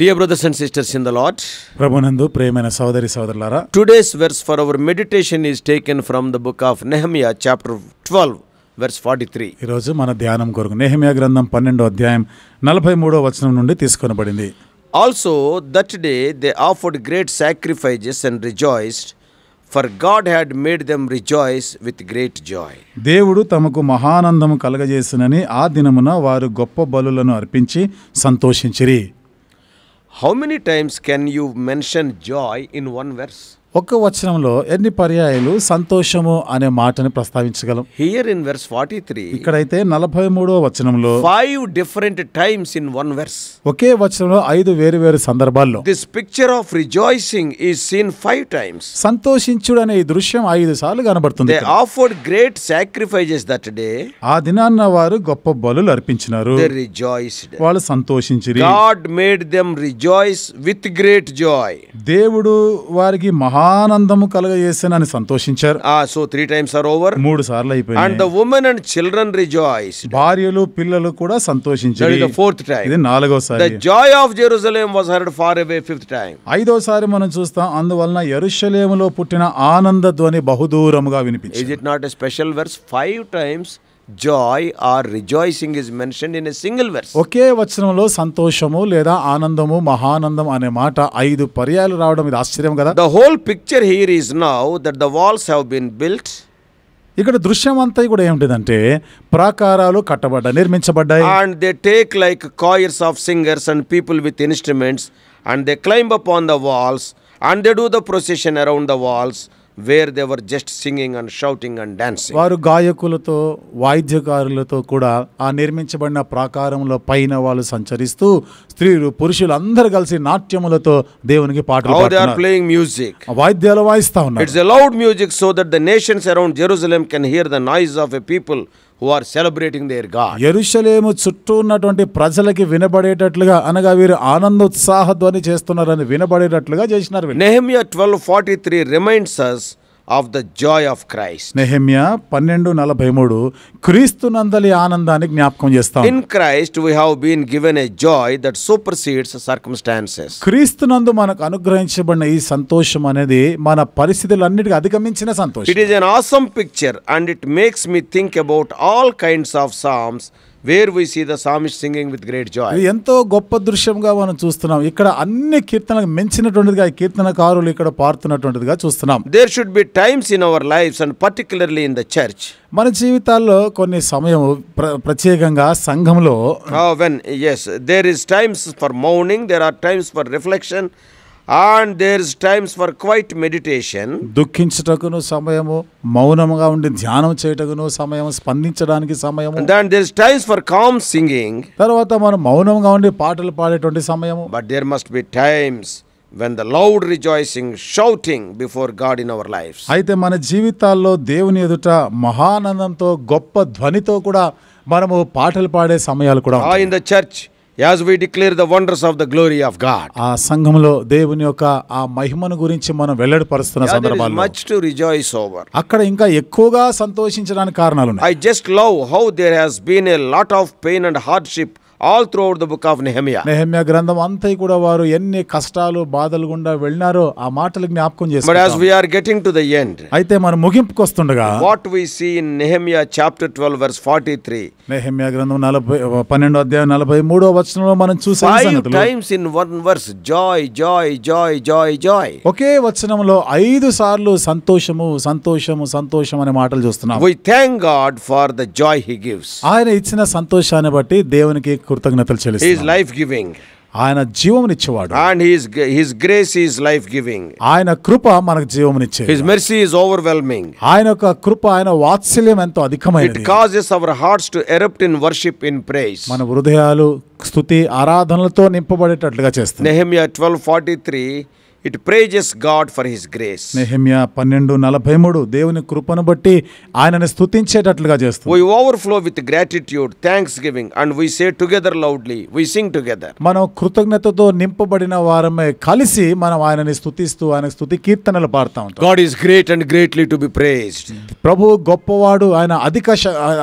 Dear brothers and sisters in the lord ప్రభునందు ప్రేమైన సోదరి సోదరులారా today's verse for our meditation is taken from the book of Nehemiah chapter twelve verse forty three ఈరోజు మన ధ్యానం కొరకు నెహమియా గ్రంథం పన్నెండో అధ్యాయం నలభై మూడో వచనం నుండి తీసుకొనబడింది also that day they offered great sacrifices and rejoiced for God had made them rejoice with great joy దేవుడు తమకు మహానందము కలగజేసినని ఆ దినమున వారు గొప్ప బలులను అర్పించి సంతోషించిరి how many times can you mention joy in one verse ఒక్క వచనంలో ఎన్ని పర్యాయాలు సంతోషము అనే మాటని ప్రస్తావించగలం here in verse forty three ఇక్కడైతే నలభై మూడో వచనంలో five different times in one verse ఒకే వచనంలో ఐదు వేరు వేరు సందర్భాల్లో this picture of rejoicing is seen five times సంతోషించుడు అనే ఈ దృశ్యం ఐదు సార్లు కనబడుతుంది offer offered great sacrifices that day ఆ దినాన్న వారు గొప్ప బలులు అర్పించినారు రిజాయిస్డ్ వాళ్ళు సంతోషించారు God made them rejoice with great joy దేవుడు వారికి మహా మహానందము కలగజేసిన అని సంతోషించారు ఆ so three times are over మూడు సార్లు అయిపోయింది and the women and children rejoice భార్యలు పిల్లలు కూడా సంతోషించారు ఇది ఫోర్త్ టైం ఇది సారి the joy of Jerusalem was heard far away fifth time ఐదో సారి మనం చూస్తాం అందువలన యెరూషలేములో పుట్టిన ఆనంద ధ్వని బహుదూరముగా వినిపించింది is it not a special verse five times joy or rejoicing is mention in single verse ఒకే వచనంలో సంతోషము లేదా ఆనందము మహానందం అనే మాట ఐదు పర్యాలు రావడం ఇది ఆశ్చర్యం కదా the whole picture here is now that the walls have been built ఇక్కడ దృశ్యం అంతా కూడా ఏమిటిదంటే ప్రాకారాలు కట్టబడ్డాయి నిర్మించబడ్డాయి and they take like choirs of singers and people with instruments and they climb up on the walls and they do the procession around the walls where they're just singing and shouting and dance వారు గాయకులతో వాయిద్యకారులతో కూడా ఆ నిర్మించబడిన ప్రాకారంలో పైన వాళ్ళు సంచరిస్తూ స్త్రీలు పురుషులు అందరు కలిసి నాట్యములతో దేవునికి పాటలు ప్లేయింగ్ మ్యూజిక్ వాయిద్యాలు వాయిస్తా ఉన్నారు it's a loud music so that the nations around Jerusalem can hear the noise of a people who are celebrating their God ఎరుషలేము చుట్టూ ఉన్నటువంటి ప్రజలకి వినబడేటట్లుగా అనగా వీరు ఆనందోత్సాహ ధ్వని చేస్తున్నారని వినబడేటట్లుగా చేసినారు Nehemiah twelve forty three reminds us of the joy of Christ Nehemiah పన్నెండు నలభై మూడు క్రీస్తు నందలి ఆనందాన్ని జ్ఞాపకం చేస్తాం in Christ we have been given a joy that supersedes circumstances క్రీస్తు నందు మనకు అనుగ్రహించబడిన ఈ సంతోషం అనేది మన పరిస్థితులన్నిటికీ అధిగమించిన సంతోషం it is an awesome picture and it makes me think about all kinds of psalms where we see the psalmist singing with great joy ఎంతో గొప్ప దృశ్యంగా మనం చూస్తున్నాం ఇక్కడ అన్ని కీర్తనలకు మించినటువంటిదిగా కీర్తనకారులు ఇక్కడ పాడుతున్నటువంటిదిగా చూస్తున్నాం there should be times in our lives and particularly in the church మన జీవితాల్లో కొన్ని సమయం ప్రత్యేకంగా సంఘంలో when as there is times for mourning there are times for reflection and there's times for quiet meditation దుఃఖించుటకును సమయము మౌనముగా ఉండి ధ్యానం చేయటకును సమయం స్పందించడానికి సమయం then there's times for calm singing తర్వాత మనం మౌనంగా ఉండి పాటలు పాడేటువంటి సమయం but there must be times when the loud rejoicing shouting before God in our life అయితే మన జీవితాల్లో దేవుని ఎదుట మహానందంతో గొప్ప ధ్వనితో కూడా మనము పాటలు పాడే సమయాలు కూడా in the church as we declare the wonders of the glory of God ఆ సంఘంలో దేవుని యొక్క ఆ మహిమను గురించి మనం వెల్లడిపరుస్తున్న సందర్భాల్లో మచ్ టు రిజాయిస్ ఓవర్ అక్కడ ఇంకా ఎక్కువగా సంతోషించడానికి కారణాలు ఉన్నాయి I just love how there has been a lot of pain and hardship all throughout the book of Nehemiah Nehemiah గ్రంథం అంతా కూడా వారు ఎన్ని కష్టాలు బాధలు గుండా వెళ్ళినారో ఆ మాటలు జ్ఞాపకం చేస్తారు but as we are getting to the end అయితే మనం ముగింపుకు వస్తుండగా what we see in Nehemiah chapter 12 verse 43 Nehemiah గ్రంథం 40 12 అధ్యాయం 43వ వచనంలో మనం చూసే సంగతులు times in one verse joy joy joy joy joy ఒకే వచనంలో ఐదు సార్లు సంతోషము సంతోషము సంతోషం అనే మాటలు చూస్తున్నాం we thank God for the joy he gives ఆయన ఇచ్చిన సంతోషాన్ని బట్టి దేవునికి కృతజ్ఞతలు చెల్లిస్తాం లైఫ్ గివింగ్ ఆయన జీవమునిచ్చేవాడు and his his grace is life giving ఆయన కృప మనకు జీవమునిచ్చే హిస్ మెర్సీ ఓవర్ ఓవర్వెల్మింగ్ ఆయన యొక్క కృప ఆయన వాత్సల్యం ఎంతో అధికమైనది it causes our hearts to erupt in worship in praise మన హృదయాలు స్తుతి ఆరాధనలతో నింపబడేటట్లుగా చేస్తుంది Nehemiah 1243 it praises God for his grace Nehemiah పన్నెండు నలభై మూడు దేవుని కృపను బట్టి ఆయనని స్తుతించేటట్లుగా చేస్తూ over overflow with gratitude thanksgiving and we say together loudly we sing together మనం కృతజ్ఞతతో నింపబడిన వారమే కలిసి మనం ఆయనని స్తుతిస్తూ ఆయన స్థుతి కీర్తనలు పాడతా ఉంటాం God is great and greatly to be praised ప్రభు గొప్పవాడు ఆయన అధిక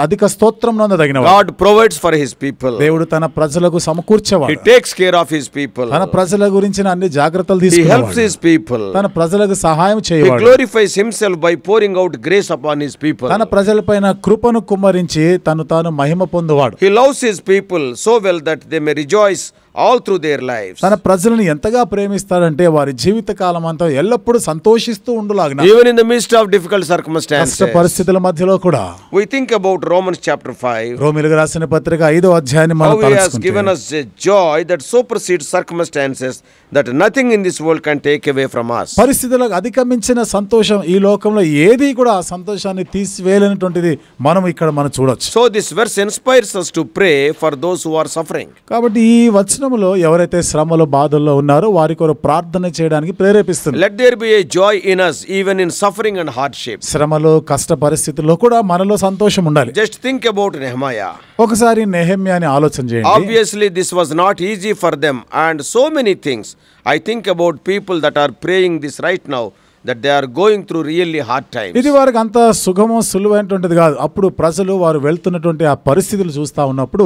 అధిక స్తోత్రం తగిన God provides for his people దేవుడు తన ప్రజలకు సమకూర్చేవాడు he takes care of his people తన ప్రజల గురించిన అన్ని జాగ్రత్తలు తీసుకుంటాడు హెల్ప్స్ హిస్ పీపుల్ తన ప్రజలకు సహాయం చేయవాడు glorifies himself by pouring out grace upon his people తన ప్రజలపైన కృపను కుమ్మరించి తను తాను మహిమ పొందువాడు he loves his people so well that they may rejoice all through their life తన ప్రజలను ఎంతగా ప్రేమిస్తాడంటే వారి జీవిత కాలం అంతా ఎల్లప్పుడూ సంతోషిస్తూ ఉండులాగా even in the midst of difficult circumstances పరిస్థితుల మధ్యలో కూడా we think about Romans chapter 5 రోమీయులకు రాసిన పత్రిక 5వ అధ్యాయాన్ని మనం తలచుకుంటే given us a joy that supersedes circumstances that nothing in this world can take away from us పరిస్థితులకు అధిగమించిన సంతోషం ఈ లోకంలో ఏది కూడా ఆ సంతోషాన్ని తీసివేయలేనటువంటిది మనం ఇక్కడ మనం చూడొచ్చు so this verse inspires us to pray for those who are suffering కాబట్టి ఈ వచనం సంవత్సరంలో ఎవరైతే శ్రమలో బాధల్లో ఉన్నారో వారి కొరకు ప్రార్థన చేయడానికి ప్రేరేపిస్తుంది let there be a joy in us even in suffering and hardship శ్రమలో కష్ట పరిస్థితుల్లో కూడా మనలో సంతోషం ఉండాలి జస్ట్ థింక్ అబౌట్ నెహమయా ఒకసారి నెహమ్యాని ఆలోచన చేయండి obviously this was not easy for them and so many things I think about people that are praying this right now that they are going through really hard times. ఇది వారికి అంత సుగమం సులువైనటువంటిది కాదు అప్పుడు ప్రజలు వారు వెళ్తున్నటువంటి ఆ పరిస్థితులు చూస్తా ఉన్నప్పుడు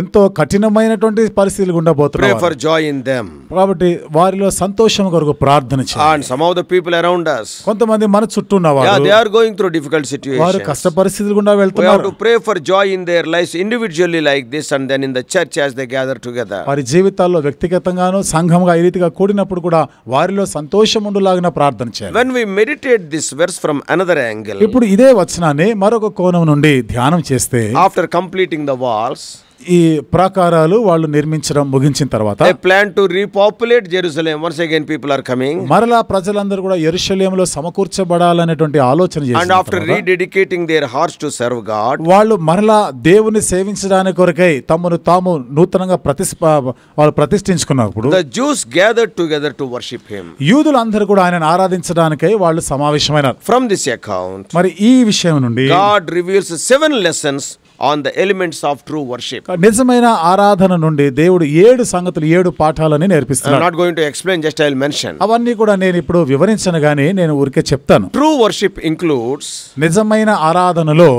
ఎంతో కఠినమైనటువంటి పరిస్థితులు ఉండబోతున్నారు. Pray for joy in them. కాబట్టి వారిలో సంతోషం కొరకు ప్రార్థన చేయండి. And some of the people around us. కొంతమంది మన చుట్టూ ఉన్న వారు. Yeah they are going through difficult situations. వారు when we meditate this verse from another angle ఇప్పుడు ఇదే వచనాన్ని మరొక కోణం నుండి ధ్యానం చేస్తే ఆఫ్టర్ కంప్లీటింగ్ ద వాల్స్ ఈ ప్రాకారాలు వాళ్ళు నిర్మించడం ముగించిన తర్వాత plan to repopulate Jerusalem once again people are coming మరలా ప్రజలందరూ కూడా ఎరుసలేంలో సమకూర్చబడాలనేటువంటి ఆలోచన and after rededicating their hearts to serve God వాళ్ళు మరలా దేవుని సేవించడానికి కొరకై తమను తాము నూతనంగా ప్రతిష్ప వాళ్ళు ప్రతిష్ఠించుకున్నప్పుడు the Jews gather together to worship him యూదులందరూ కూడా ఆయనను ఆరాధించడానికై వాళ్ళు సమావేశమైనారు ఫ్రమ్ దిస్ అకౌంట్ మరి ఈ విషయం నుండి God reveals seven lessons on the elements of true worship నిజమైన ఆరాధన నుండి దేవుడు ఏడు సంగతులు ఏడు పాఠాలని నేర్పిస్తాను not going to explain just I mention అవన్నీ కూడా నేను ఇప్పుడు వివరించను గానీ నేను ఊరికే చెప్తాను ట్రూ వర్షిప్ ఇంక్లూడ్స్ నిజమైన ఆరాధనలో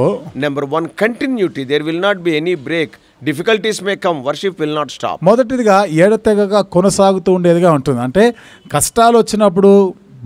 number one continuity there will not be any break difficulties may come worship will not stop మొదటిదిగా ఏడతెగగా కొనసాగుతూ ఉండేదిగా ఉంటుంది అంటే కష్టాలు వచ్చినప్పుడు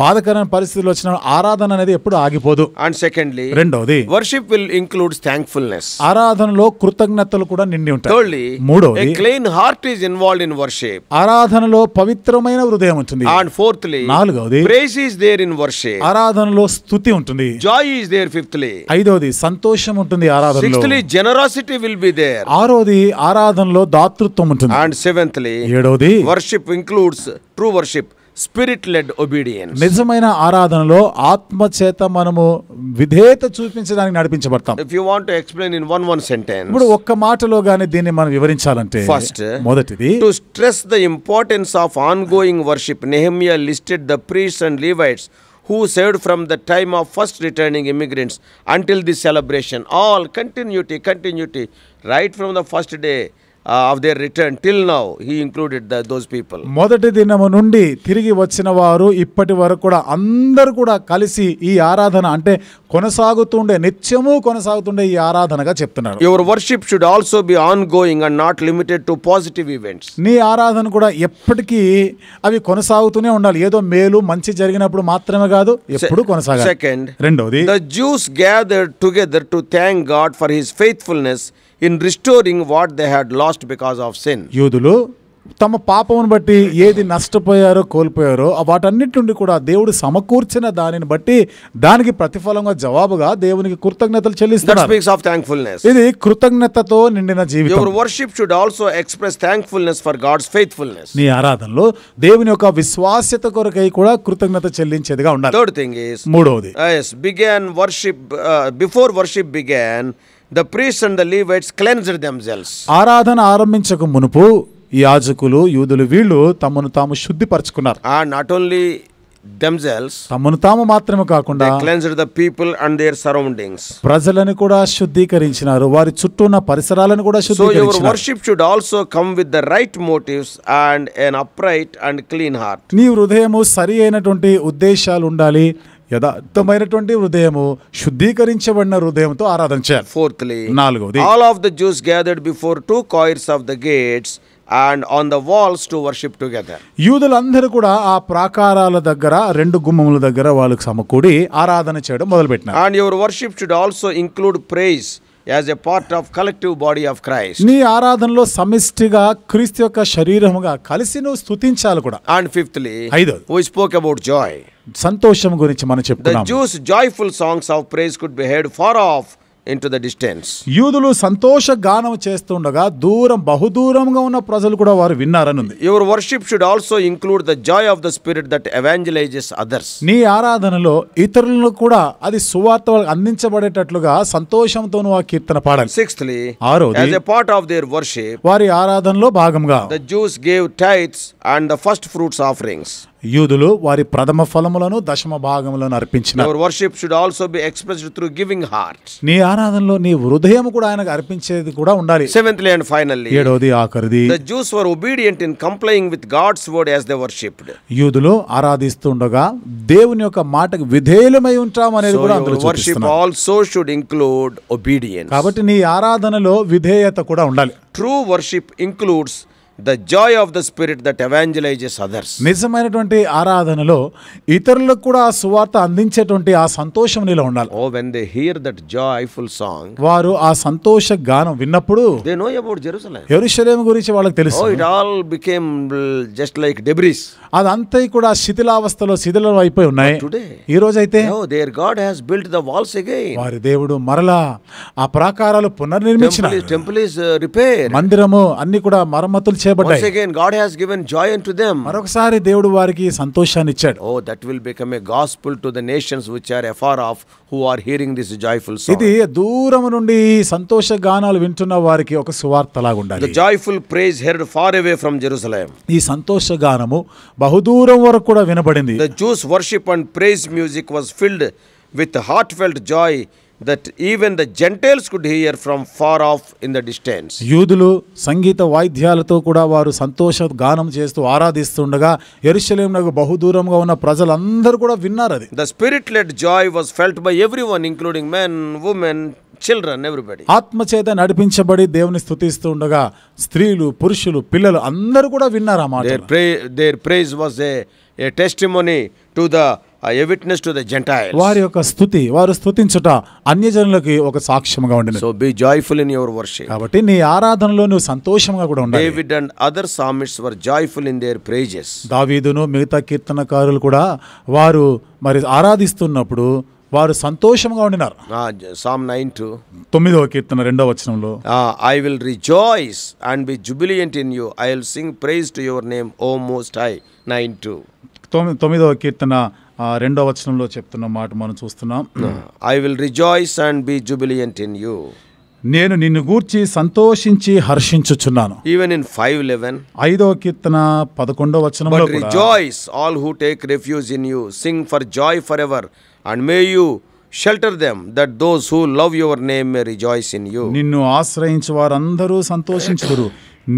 బాధకరమైన పరిస్థితులు వచ్చిన ఆరాధన అనేది ఎప్పుడు ఆగిపోదు అండ్ సెకండ్లీ రెండోది వర్షిప్ విల్ ఇంక్లూడ్స్ థ్యాంక్ఫుల్నెస్ ఆరాధనలో కృతజ్ఞతలు కూడా నిండి ఉంటాయి థర్డ్లీ మూడోది clean heart is involved in worship ఆరాధనలో పవిత్రమైన హృదయం ఉంటుంది అండ్ ఫోర్త్లీ నాలుగోది praise is there in worship ఆరాధనలో స్తుతి ఉంటుంది జాయ్ ఈజ్ దేర్ ఫిఫ్త్లీ ఐదోది సంతోషం ఉంటుంది ఆరాధన sixthly generosity will be there ఆరోది ఆరాధనలో దాతృత్వం ఉంటుంది అండ్ సెవెంత్లీ ఏడోది worship includes true worship spirit led obedience నిజమైన ఆరాధనలో ఆత్మ చేత మనము విధేయత చూపించడానికి నడిపించబడతాం if you want to explain in one one sentence ఇప్పుడు ఒక్క మాటలో గాని దీన్ని మనం వివరించాలంటే ఫస్ట్ మొదటిది to stress the importance of ongoing worship Nehemiah listed the priests and Levites who served from the time of first returning immigrants until the celebration all continuity continuity right from the first day Uh, of their return till now he included those people your worship should also be ongoing and not limited to positive events nee aaradhana kuda eppatiki avi konasagutune undali edo melu manchi jariginappudu maatrame gaadu eppudu konasagadu second the jews gathered together to thank god for his faithfulness in restoring what they had lost because of sin యూదులు తమ పాపమును బట్టి ఏది నష్టపోయారో కోల్పోయారో వాటన్నిటి నుండి కూడా దేవుడు సమకూర్చిన దానిని బట్టి దానికి ప్రతిఫలంగా జవాబుగా దేవునికి కృతజ్ఞతలు చెల్లిస్తారు ఇది కృతజ్ఞతతో నిండిన జీవితం worship should also express thankfulness for God's faithfulness నీ ఆరాధనలో దేవుని యొక్క విశ్వాస్యత కొరకై కూడా కృతజ్ఞత చెల్లించేదిగా ఉండాలి థర్డ్ థింగ్ ఇస్ మూడవది began worship before worship began the priest and the Levites cleansed themselves ఆరాధన ఆరంభించక మునుపు యాజకులు యూదులు వీళ్ళు తమను తాము శుద్ధిపరచుకున్నారు ఆ ah, నాట్ ఓన్లీ దెమ్సెల్స్ తమను తాము మాత్రమే కాకుండా cleansed the people and their surroundings ప్రజలను కూడా శుద్ధీకరించినారు వారి చుట్టూ ఉన్న పరిసరాలను కూడా శుద్ధీకరించినారు worship should also come with the right motives and an upright and clean heart నీ హృదయము సరి అయినటువంటి ఉద్దేశాలు ఉండాలి యథార్థమైనటువంటి హృదయము శుద్ధీకరించబడిన హృదయంతో ఆరాధన చేయాలి ఫోర్త్లీ నాలుగవది all of the Jews gathered before two choirs of the gates and on the walls to worship together యూదులందరూ కూడా ఆ ప్రాకారాల దగ్గర రెండు గుమ్మముల దగ్గర వాళ్ళకి సమకూడి ఆరాధన చేయడం మొదలుపెట్టినారు and your worship should also include praise as a part of collective body of Christ నీ ఆరాధనలో సమిష్టిగా క్రీస్తు యొక్క శరీరముగా కలిసి నువ్వు స్థుతించాలి కూడా అండ్ ఫిఫ్త్లీ ఐదు వీ స్పోక్ అబౌట్ జాయ్ సంతోషం గురించి మనం చెప్తున్నాం Jews joyful songs of praise could be heard far off into the distance యూదులు సంతోష గానం చేస్తుండగా దూరం బహుదూరంగా ఉన్న ప్రజలు కూడా వారు విన్నారనుంది your worship should also include the joy of the spirit that evangelises others నీ ఆరాధనలో ఇతరులను కూడా అది సువార్త అందించబడేటట్లుగా సంతోషంతో ఆ కీర్తన పాడాలి సిక్స్త్లీ ఆరో a part of their worship వారి ఆరాధనలో భాగంగా the Jews gave tithes and the first fruits offerings యూదులు వారి ప్రథమ ఫలములను దశమ భాగములను అర్పించిన your worship should also be express through giving heart నీ ఆరాధనలో నీ హృదయం కూడా ఆయనకు అర్పించేది కూడా ఉండాలి సెవెంత్లీ అండ్ ఫైనల్ ఏడోది ఆఖరిది the Jews were obedient in complying with God's word as they worshipped యూదులు ఆరాధిస్తుండగా దేవుని యొక్క మాటకు విధేయులమై ఉంటాం అనేది కూడా అందరూ worship also should include obedience కాబట్టి నీ ఆరాధనలో విధేయత కూడా ఉండాలి true worship includes the joy of the spirit that evangelises others నిజమైనటువంటి ఆరాధనలో ఇతరులకు కూడా ఆ సువార్త అందించేటువంటి ఆ సంతోషం నీలో ఉండాలి oh when they hear that joyful song వారు ఆ సంతోష గానం విన్నప్పుడు దే నో అబౌట్ జెరూసలేం యెరూషలేం గురించి వాళ్ళకి తెలుసు oh it all became just like debris అదంతా కూడా శిథిలావస్థలో శిథిలం అయిపోయి ఉన్నాయి టుడే ఈ రోజు అయితే oh their God has built the walls again వారి దేవుడు మరలా ఆ ప్రాకారాలు పునర్నిర్మించిన టెంపుల్ ఇస్ రిపేర్ మందిరము అన్ని కూడా మరమ్మతులు చేయబడ్డాయి again God has given joy to them మరొకసారి దేవుడు వారికి సంతోషాన్ని ఇచ్చాడు oh that will become a gospel to the nations which are afar off who are hearing this joyful ఇది దూరం నుండి సంతోష గానాలు వింటున్న వారికి ఒక సువార్త లాగుండాలి the joyful praise heard far away from Jerusalem ఈ సంతోష గానము బహుదూరం వరకు కూడా వినబడింది the Jews worship and praise music was filled with heart felt Joy that even the Gentiles could hear from far off in the distance యూదులు సంగీత వాయిద్యాలతో కూడా వారు సంతోష గానం చేస్తూ ఆరాధిస్తుండగా నాకు బహుదూరంగా ఉన్న ప్రజలందరూ కూడా విన్నారు అది the spirit led joy was felt by everyone including men women children everybody ఆత్మచేత నడిపించబడి దేవుని స్థుతిస్తూ ఉండగా స్త్రీలు పురుషులు పిల్లలు అందరూ కూడా విన్నారు అమ్మా there praise was a testimony to the a witness to the Gentiles వారి యొక్క స్థుతి వారు స్తుతించుట అన్యజనులకి ఒక సాక్ష్యంగా ఉండింది so be joyful in your worship కాబట్టి నీ ఆరాధనలో నువ్వు సంతోషంగా కూడా ఉండాలి David and other psalmists were joyful in their praises దావీదును మిగతా కీర్తనకారులు కూడా వారు మరి ఆరాధిస్తున్నప్పుడు వారు సంతోషంగా ఉండినారు సామ్ నైన్ టు తొమ్మిదవ కీర్తన రెండవ వచనంలో I will rejoice and be jubilant in you I will sing praise to your name O most high nine two తొమ్మిదవ కీర్తన రెండో వచనంలో చెప్తున్న మాట మనం చూస్తున్నాం I will rejoice and be jubilant in you నేను నిన్ను గూర్చి సంతోషించి హర్షించుచున్నాను ఈవెన్ ఇన్ ఫైవ్ లెవెన్ ఐదో కీర్తన పదకొండో వచనంలో rejoice all who take refuge in you sing for joy forever and may you shelter them that those who love your name may rejoice in you నిన్ను ఆశ్రయించే వారందరూ సంతోషించరు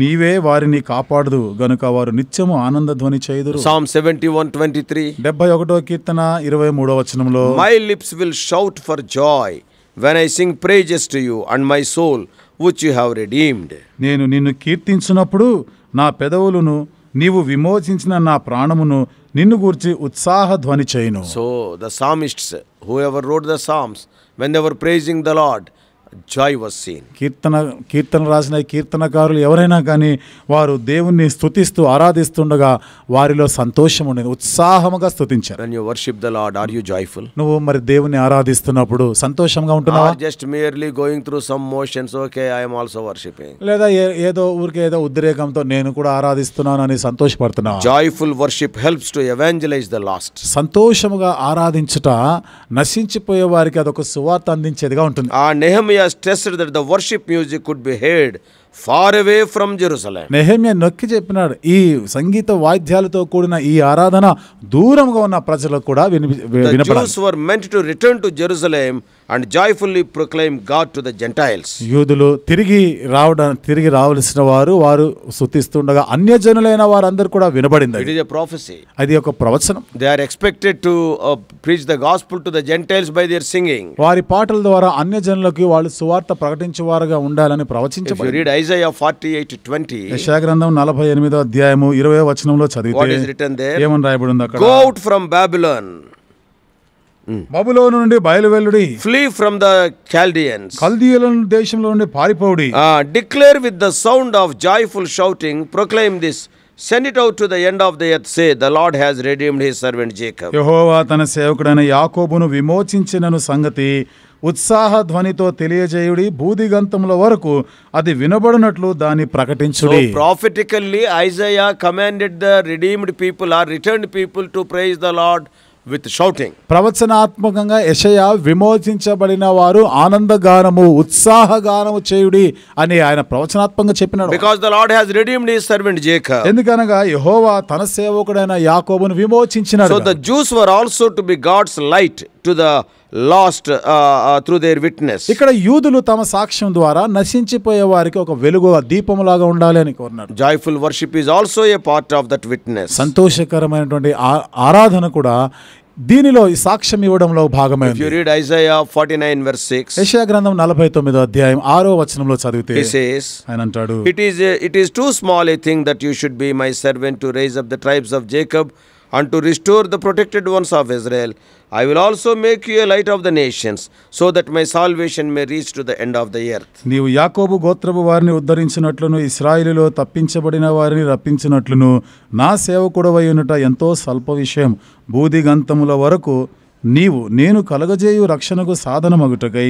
నీవే వారిని కాపాడదు గనుక వారు నిత్యము ఆనంద ధ్వని చేయుదురు psalm seventy one twenty three డెబ్బై ఒకటో కీర్తన ఇరవై మూడో వచనంలో my lips will shout for joy when I sing praises to you and my soul which you have redeemed నేను నిన్ను కీర్తించినప్పుడు నా పెదవులను నీవు విమోచించిన నా ప్రాణమును నిన్ను గూర్చి ఉత్సాహ ధ్వని చేయను so the psalmists whoever wrote the psalms whenever praising the Lord joy was seen కీర్తన కీర్తన రాసిన కీర్తనకారులు ఎవరైనా కానీ వారు దేవుణ్ణి స్థుతిస్తూ ఆరాధిస్తుండగా వారిలో సంతోషం ఉండేది ఉత్సాహముగా స్థుతించారు and you worship the Lord are you joyful నువ్వు మరి దేవుని ఆరాధిస్తున్నప్పుడు సంతోషంగా ఉంటున్నావా just merely going through some motions okay I'm also worshipping లేదా ఏదో ఊరికే ఏదో ఉద్రేకంతో నేను కూడా ఆరాధిస్తున్నాను అని సంతోషపడుతున్నాను joyful worship helps to evangelise the lost సంతోషముగా ఆరాధించుట నశించిపోయే వారికి అదొక సువార్త అందించేదిగా ఉంటుంది ఆ ah, Nehemiah has that the worship music music could be far away from Jerusalem నెహమ్య నొక్కి చెప్పినాడు ఈ సంగీత వాయిద్యాలతో కూడిన ఈ ఆరాధన దూరంగా ఉన్న ప్రజలకు కూడా meant to return to Jerusalem and joyfully proclaim God to the Gentiles యూదులు తిరిగి రావడం తిరిగి రావలసిన వారు వారు అన్య అన్యజనులైన వారందరూ కూడా వినబడింది ఇట్ ఇస్ ఎ ప్రొఫెసీ అది ఒక ప్రవచనం they are expected to preach the gospel to the Gentiles by their singing వారి పాటల ద్వారా జనులకు వాళ్ళు సువార్త ప్రకటించేవారుగా ఉండాలని ప్రవచించబడి రీడ్ ఐజయా 48 20 యెషయా గ్రంథం 48వ అధ్యాయము 20వ వచనంలో చదివితే వాట్ ఇస్ రిటన్ దేర్ ఏమని రాయబడింది అక్కడ go out from Babylon Hmm. బబులోను నుండి బయలువెల్లుడి ఫ్లీ ఫ్రమ్ ద కాల్డియన్స్ కల్దీయుల దేశంలో నుండి పారిపోడి declare with the sound of joyful shouting proclaim this send it out to the end of the earth say the Lord has redeemed his servant Jacob యెహోవా తన సేవకుడైన యాకోబును విమోచించినను సంగతి ఉత్సాహ ధ్వనితో తెలియజేయుడి భూదిగంతంలో వరకు అది వినబడినట్లు దాన్ని ప్రకటించుడి prophetically Isaiah commanded the redeemed people are return people to praise the Lord with shouting ప్రవచనాత్మకంగా యషయ విమోచించబడిన వారు ఆనందగానము ఉత్సాహగానము చేయుడి అని ఆయన ప్రవచనాత్మకంగా చెప్పినాడు because the Lord has redeemed his servant Jacob ఎందుకనగా యెహోవా తన సేవకుడైన యాకోబును విమోచించినాడు so the Jews were also to be God's light to the lost through their witness ఇక్కడ యూదులు తమ సాక్ష్యం ద్వారా నశించిపోయే వారికి ఒక వెలుగు దీపములాగా ఉండాలి అని కోరినారు joyful worship is also a part of that witness సంతోషకరమైనటువంటి ఆరాధన కూడా దీనిలో ఈ సాక్ష్యం ఇవ్వడంలో భాగమైన యు రీడ్ ఐజయా 49 వెర్స్ 6 యెషయా గ్రంథం 49వ అధ్యాయం 6వ వచనంలో చదివితే సేస్ ఆయన అంటాడు it is it is too small a thing that you should be my servant to raise up the tribes of Jacob and to restore the protected ones of Israel. I will also make you a light of the nations, so that my salvation may reach to the end of the earth. నీవు యాకోబు గోత్రపు వారిని ఉద్ధరించినట్లును ఇస్రాయిలులో తప్పించబడిన వారిని రప్పించినట్లును నా సేవకుడవయునుట ఎంతో స్వల్ప విషయం బూదిగంతముల వరకు నీవు నేను కలగజేయు రక్షణకు సాధనమగుటకై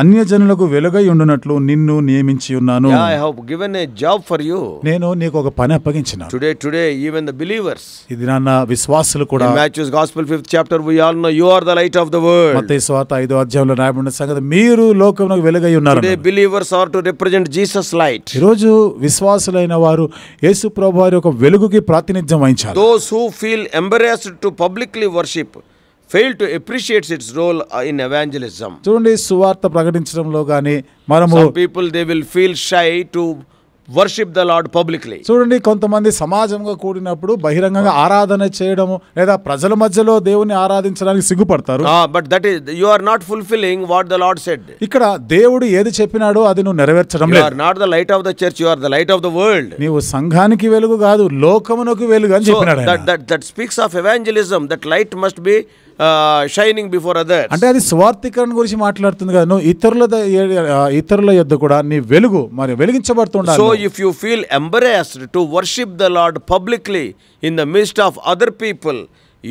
అన్యజనులకు వెలుగై ఉండునట్లు నిన్ను నియమించి ఉన్నాను I have given a job for you నేను నీకు ఒక పని అప్పగించిన today today even the believers ఇది నాన్న విశ్వాసులు కూడా Matthew's gospel 5th chapter we all know you are the light of the world మత్తయి సువార్త 5వ అధ్యాయంలో రాయబడిన సంగతి మీరు లోకమునకు వెలుగై ఉన్నారు today believers are to represent Jesus light ఈ రోజు విశ్వాసులైన వారు యేసు ప్రభువారి ఒక వెలుగుకి ప్రాతినిధ్యం వహించారు those who feel embarrassed to publicly worship fail to appreciates its role in evangelism చూడండి సువార్త ప్రకటించడంలో కానీ మనము people they will feel shy to worship the Lord publicly చూడండి కొంతమంది సమాజంగా కూడినప్పుడు బహిరంగంగా ఆరాధన చేయడము లేదా ప్రజల మధ్యలో దేవుని ఆరాధించడానికి సిగ్గుపడతారు but that is you are not fulfilling what the Lord said ఇక్కడ దేవుడు ఏది చెప్పినాడో అది నువ్వు నెరవేర్చడం లేదు not the light of the church you are the light of the world నీవు సంఘానికి వెలుగు కాదు లోకమునకు వెలుగు అని చెప్పినాడు that that speaks of evangelism that light must be shining before other అంటే అది స్వార్థీకరణ గురించి మాట్లాడుతుంది కదా నువ్వు ఇతరుల ఇతరుల యొద్ కూడా నీ వెలుగు మరి వెలిగించబడుతుంది so if you feel embarrassed to worship the Lord publicly in the midst of other people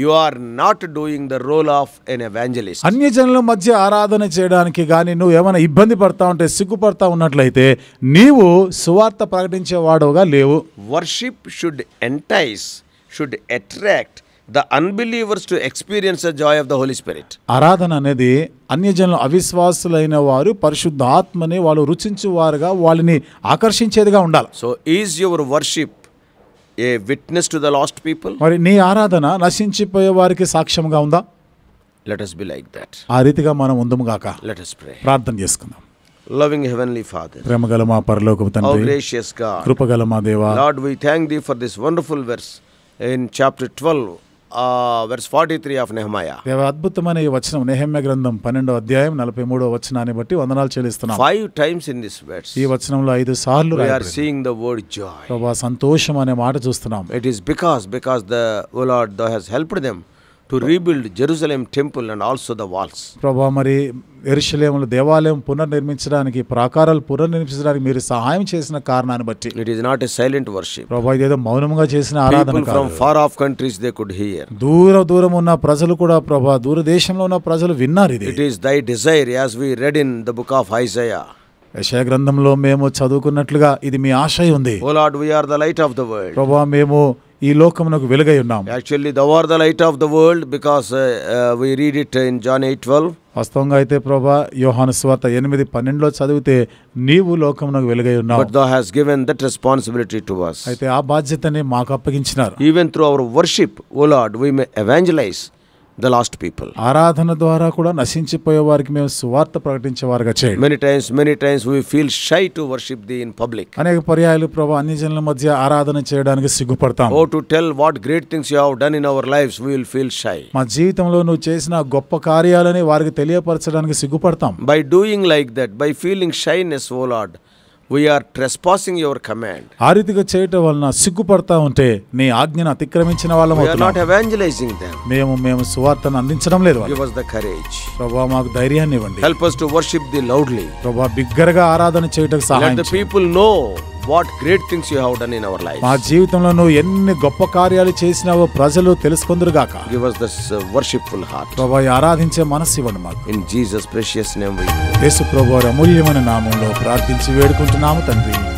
you are not doing the role of an evangelist అన్య జనుల మధ్య ఆరాధన చేయడానికి కానీ నువ్వు ఏమైనా ఇబ్బంది పడతా ఉంటే సిగ్గుపడతా ఉన్నట్లయితే నీవు సువార్త ప్రకటించేవాడుగా లేవు worship should entice should attract the unbelievers to experience the joy of the Holy Spirit ఆరాధన అనేది అన్యజనులు అవిశ్వాసులైన వారు ఆత్మని వాళ్ళు రుచించు వారుగా వాళ్ళని ఆకర్షించేదిగా ఉండాలి so is your worship a witness to the lost people మరి నీ ఆరాధన నశించిపోయే వారికి సాక్ష్యంగా ఉందా let us be like that ఆ రీతిగా మనం ఉందము కాక లెట్ అస్ ప్రే ప్రార్థన చేసుకుందాం లవింగ్ హెవెన్లీ ఫాదర్ ప్రేమగల మా పరలోకపు తండ్రి గ్రేషియస్ గా కృపగల మా దేవా Lord we thank thee for this wonderful verse in chapter 12 verse forty three of Nehemiah దేవ అద్భుతమైన ఈ వచనం నెహమ్య గ్రంథం పన్నెండో అధ్యాయం నలభై మూడో వచనాన్ని బట్టి వందనాలు చెల్లిస్తున్నాం five times in this words ఈ వచనంలో ఐదు సార్లు we are seeing the word joy ప్రభా సంతోషం అనే మాట చూస్తున్నాం it is because because the O Lord the has helped them to rebuild Jerusalem temple and also the walls ప్రభా మరి ఎరుసలేములు దేవాలయం పునర్నిర్మించడానికి ప్రాకారాలు పునర్నిర్మించడానికి మీరు సహాయం చేసిన కారణాన్ని బట్టి it is not a silent worship ప్రభా ఇదేదో మౌనంగా చేసిన ఆరాధన from far off countries they could hear దూర దూరం ఉన్న ప్రజలు కూడా ప్రభా దూర దేశంలో ఉన్న ప్రజలు విన్నారు ఇది it is thy desire as we read in the book of Isaiah యశయ గ్రంథంలో మేము చదువుకున్నట్లుగా ఇది మీ ఆశయం ఉంది O Lord we are the light of the world ప్రభా మేము ఈ లోకమునకు వెలుగై ఉన్నాం actually the are the light of the world because we read it in John eight twelve వాస్తవంగా అయితే ప్రభా యోహాను స్వార్త ఎనిమిది పన్నెండులో చదివితే నీవు లోకమునకు వెలుగై ఉన్నావు but the has given that responsibility to us అయితే ఆ బాధ్యతని మాకు అప్పగించినారు even through our worship O Lord we may evangelise the lost people ఆరాధన ద్వారా కూడా నశించిపోయే వారికి మేము సువార్త ప్రకటించేవారుగా చేయండి many times many times we feel shy to worship thee in public అనేక పర్యాయాలు ప్రభావ అన్ని జనుల మధ్య ఆరాధన చేయడానికి సిగ్గుపడతాం O to tell what great things you have done in our lifes we will feel shy మా జీవితంలో నువ్వు చేసిన గొప్ప కార్యాలని వారికి తెలియపరచడానికి సిగ్గుపడతాం by doing like that by feeling shyness O Lord we are trespassing your command ఆ రీతిగా చేయటం వలన సిగ్గుపడతా ఉంటే నీ ఆజ్ఞను అతిక్రమించిన వాళ్ళం నాట్ ఎవాంజలైజింగ్ మేము మేము సువార్తను అందించడం లేదు గివ్ us ద కరేజ్ ప్రభువా మాకు ధైర్యాన్ని ఇవ్వండి help us to worship thee loudly ప్రభువా బిగ్గరగా ఆరాధన చేయటకు సహాయం the people know what great things you have done in our life మా జీవితంలో నువ్వు ఎన్ని గొప్ప కార్యాలు చేసినావో ప్రజలు తెలుసుకుందరు గాక give us this uh, worshipful heart ప్రభువా ఆరాధించే మనసు ఇవ్వండి మాకు ఇన్ జీసస్ ప్రెషియస్ నేమ్ యేసు ప్రభువా అమూల్యమైన నామంలో ప్రార్థించి వేడుకుంటున్నాము తండ్రి